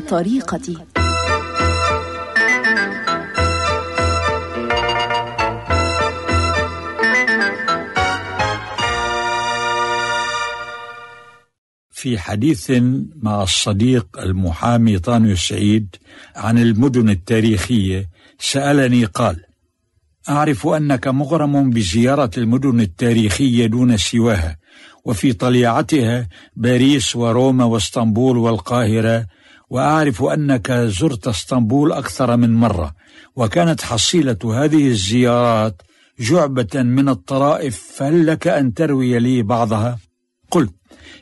طريقتي في حديث مع الصديق المحامي طانو السعيد عن المدن التاريخية سألني قال أعرف أنك مغرم بزيارة المدن التاريخية دون سواها وفي طليعتها باريس وروما واسطنبول والقاهرة واعرف انك زرت اسطنبول اكثر من مره وكانت حصيله هذه الزيارات جعبه من الطرائف فهل لك ان تروي لي بعضها قلت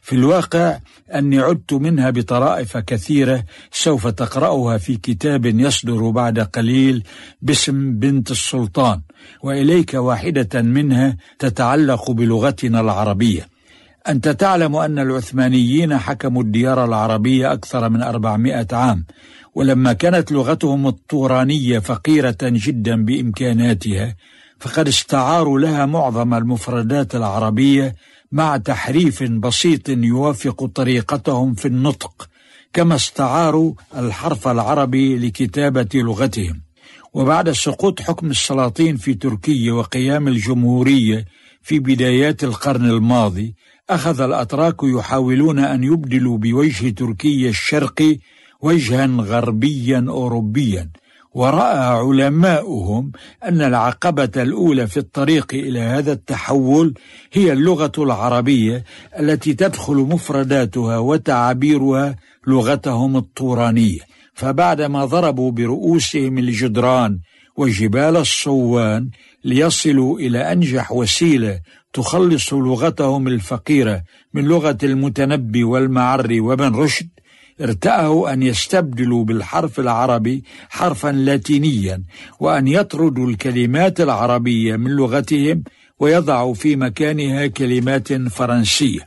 في الواقع اني عدت منها بطرائف كثيره سوف تقراها في كتاب يصدر بعد قليل باسم بنت السلطان واليك واحده منها تتعلق بلغتنا العربيه أنت تعلم أن العثمانيين حكموا الديار العربية أكثر من 400 عام ولما كانت لغتهم الطورانية فقيرة جدا بإمكاناتها فقد استعاروا لها معظم المفردات العربية مع تحريف بسيط يوافق طريقتهم في النطق كما استعاروا الحرف العربي لكتابة لغتهم وبعد سقوط حكم السلاطين في تركيا وقيام الجمهورية في بدايات القرن الماضي أخذ الأتراك يحاولون أن يبدلوا بوجه تركيا الشرقي وجها غربيا أوروبيا ورأى علماؤهم أن العقبة الأولى في الطريق إلى هذا التحول هي اللغة العربية التي تدخل مفرداتها وتعابيرها لغتهم الطورانية فبعدما ضربوا برؤوسهم الجدران وجبال الصوان ليصلوا إلى أنجح وسيلة تخلص لغتهم الفقيرة من لغة المتنبي والمعري وابن رشد ارتأوا أن يستبدلوا بالحرف العربي حرفا لاتينيا وأن يطردوا الكلمات العربية من لغتهم ويضعوا في مكانها كلمات فرنسية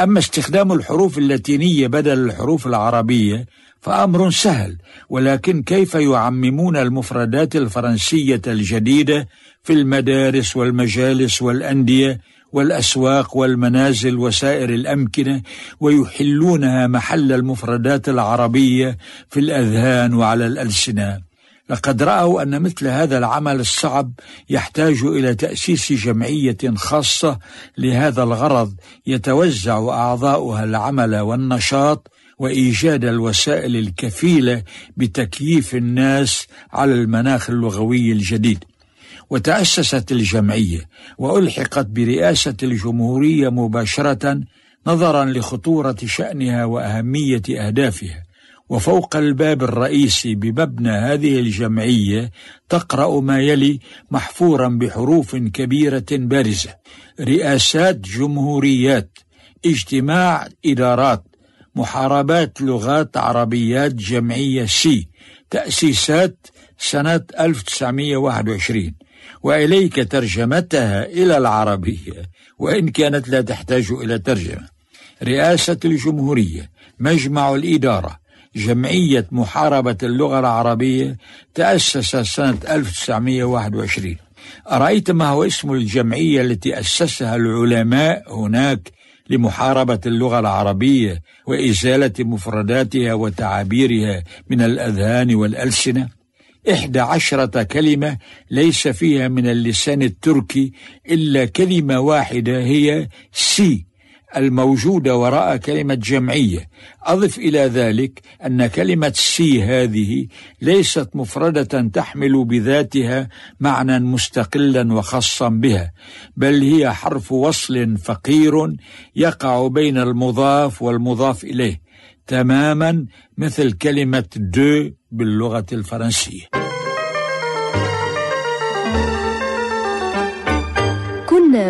أما استخدام الحروف اللاتينية بدل الحروف العربية فأمر سهل ولكن كيف يعممون المفردات الفرنسية الجديدة في المدارس والمجالس والأندية والأسواق والمنازل وسائر الأمكنة ويحلونها محل المفردات العربية في الأذهان وعلى الألسنة لقد رأوا أن مثل هذا العمل الصعب يحتاج إلى تأسيس جمعية خاصة لهذا الغرض يتوزع أعضاؤها العمل والنشاط وايجاد الوسائل الكفيله بتكييف الناس على المناخ اللغوي الجديد وتاسست الجمعيه والحقت برئاسه الجمهوريه مباشره نظرا لخطوره شانها واهميه اهدافها وفوق الباب الرئيسي بمبنى هذه الجمعيه تقرا ما يلي محفورا بحروف كبيره بارزه رئاسات جمهوريات اجتماع ادارات محاربات لغات عربيات جمعية سي تأسيسات سنة 1921 وإليك ترجمتها إلى العربية وإن كانت لا تحتاج إلى ترجمة رئاسة الجمهورية مجمع الإدارة جمعية محاربة اللغة العربية تأسس سنة 1921 أرأيت ما هو اسم الجمعية التي أسسها العلماء هناك لمحاربه اللغه العربيه وازاله مفرداتها وتعابيرها من الاذهان والالسنه احدى عشره كلمه ليس فيها من اللسان التركي الا كلمه واحده هي سي الموجودة وراء كلمة جمعية أضف إلى ذلك أن كلمة سي هذه ليست مفردة تحمل بذاتها معنى مستقلا وخاصا بها بل هي حرف وصل فقير يقع بين المضاف والمضاف إليه تماما مثل كلمة دو باللغة الفرنسية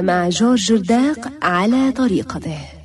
مع جورج جرداق على طريقته